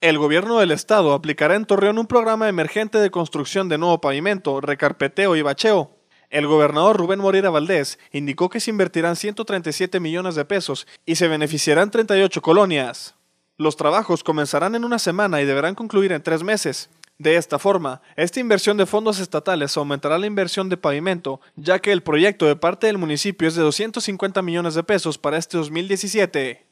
El gobierno del estado aplicará en Torreón un programa emergente de construcción de nuevo pavimento, recarpeteo y bacheo. El gobernador Rubén Moreira Valdés indicó que se invertirán 137 millones de pesos y se beneficiarán 38 colonias. Los trabajos comenzarán en una semana y deberán concluir en tres meses. De esta forma, esta inversión de fondos estatales aumentará la inversión de pavimento, ya que el proyecto de parte del municipio es de 250 millones de pesos para este 2017.